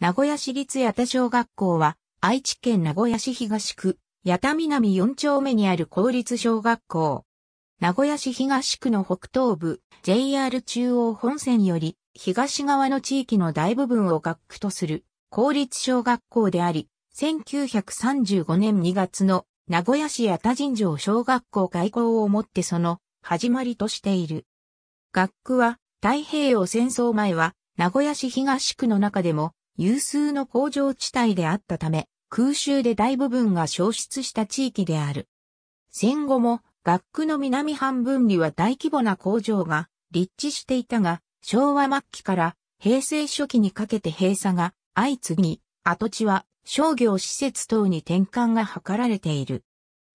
名古屋市立八田小学校は、愛知県名古屋市東区、八田南4丁目にある公立小学校。名古屋市東区の北東部、JR 中央本線より、東側の地域の大部分を学区とする、公立小学校であり、1935年2月の名古屋市八田尋常小学校開校をもってその始まりとしている。学区は太平洋戦争前は名古屋市東区の中でも有数の工場地帯であったため、空襲で大部分が消失した地域である。戦後も、学区の南半分には大規模な工場が立地していたが、昭和末期から平成初期にかけて閉鎖が相次ぎ、跡地は商業施設等に転換が図られている。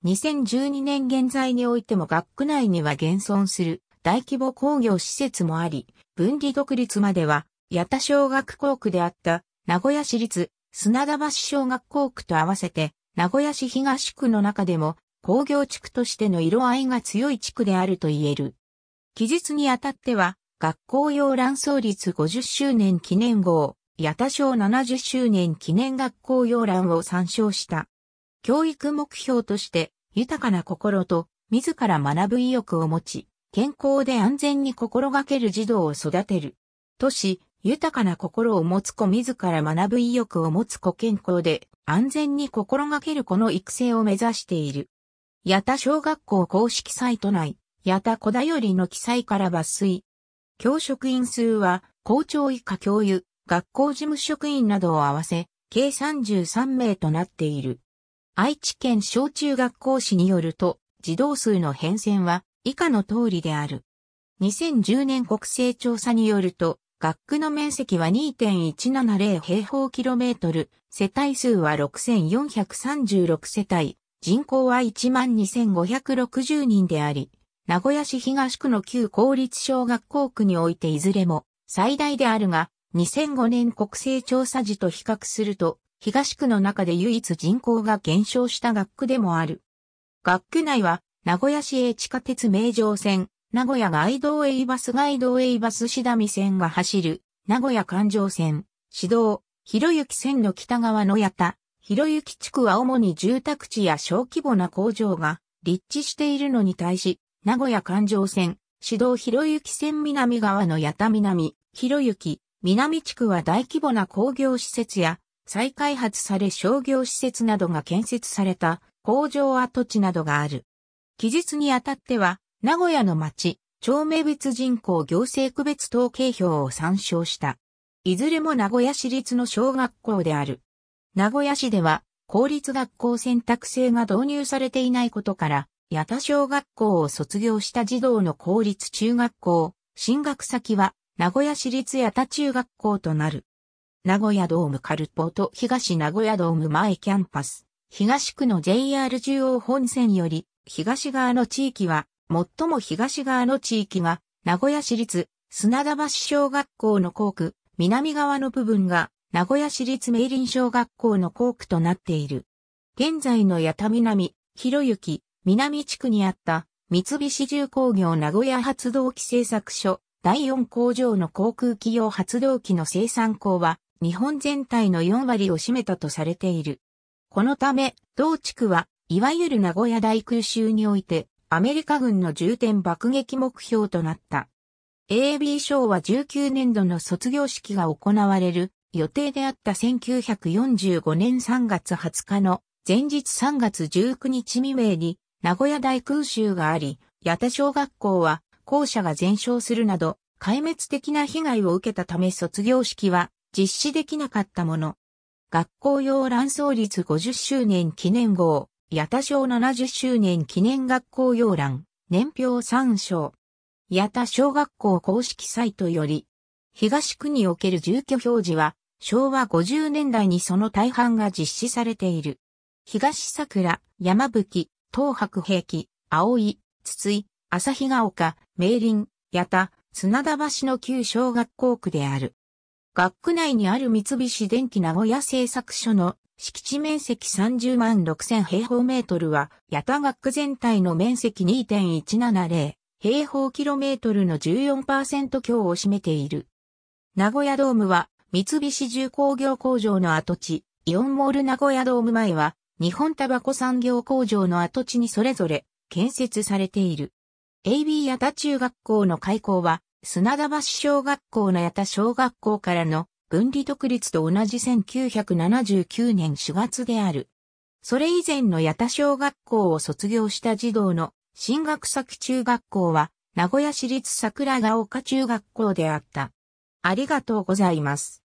2012年現在においても学区内には現存する大規模工業施設もあり、分離独立までは八田小学校区であった名古屋市立砂田橋小学校区と合わせて名古屋市東区の中でも工業地区としての色合いが強い地区であると言える。期日にあたっては学校用卵創立50周年記念号、八田小70周年記念学校用卵を参照した。教育目標として豊かな心と自ら学ぶ意欲を持ち、健康で安全に心がける児童を育てる。都市、豊かな心を持つ子自ら学ぶ意欲を持つ子健康で安全に心がける子の育成を目指している。八田小学校公式サイト内、八田子だよりの記載から抜粋。教職員数は校長以下教諭、学校事務職員などを合わせ、計33名となっている。愛知県小中学校市によると、児童数の変遷は以下の通りである。2010年国勢調査によると、学区の面積は2.170平方キロメートル、世帯数は6436世帯、人口は12,560人であり、名古屋市東区の旧公立小学校区においていずれも最大であるが、2005年国勢調査時と比較すると、東区の中で唯一人口が減少した学区でもある。学区内は、名古屋市営地下鉄名城線、名古屋街道エイバス街道エイバスシダミ線が走る、名古屋環状線、指導、広行線の北側の八田、広行地区は主に住宅地や小規模な工場が立地しているのに対し、名古屋環状線、指導広行線南側の八田南、広行、南地区は大規模な工業施設や、再開発され商業施設などが建設された工場跡地などがある。期日にあたっては、名古屋の町、町名別人口行政区別統計表を参照した。いずれも名古屋市立の小学校である。名古屋市では、公立学校選択制が導入されていないことから、八田小学校を卒業した児童の公立中学校、進学先は、名古屋市立八田中学校となる。名古屋ドームカルポート東名古屋ドーム前キャンパス、東区の JR 中央本線より、東側の地域は、最も東側の地域が、名古屋市立砂田橋小学校の校区、南側の部分が、名古屋市立明林小学校の校区となっている。現在の八田南、広行、南地区にあった、三菱重工業名古屋発動機製作所、第四工場の航空機用発動機の生産校は、日本全体の4割を占めたとされている。このため、同地区は、いわゆる名古屋大空襲において、アメリカ軍の重点爆撃目標となった。AB 賞は19年度の卒業式が行われる予定であった1945年3月20日の前日3月19日未明に名古屋大空襲があり、八田小学校は校舎が全焼するなど壊滅的な被害を受けたため卒業式は実施できなかったもの。学校用乱巣率50周年記念号八田小70周年記念学校要覧、年表参照。八田小学校公式サイトより、東区における住居表示は、昭和50年代にその大半が実施されている。東桜、山吹、東白壁、青井、筒井、日ヶ丘、明林、八田、砂田橋の旧小学校区である。学区内にある三菱電機名古屋製作所の敷地面積30万6000平方メートルは、八田学区全体の面積2.170平方キロメートルの14%強を占めている。名古屋ドームは、三菱重工業工場の跡地、イオンモール名古屋ドーム前は、日本タバコ産業工場の跡地にそれぞれ建設されている。AB 八田中学校の開校は、砂田橋小学校の八田小学校からの分離独立と同じ1979年4月である。それ以前の八田小学校を卒業した児童の進学先中学校は名古屋市立桜ヶ丘中学校であった。ありがとうございます。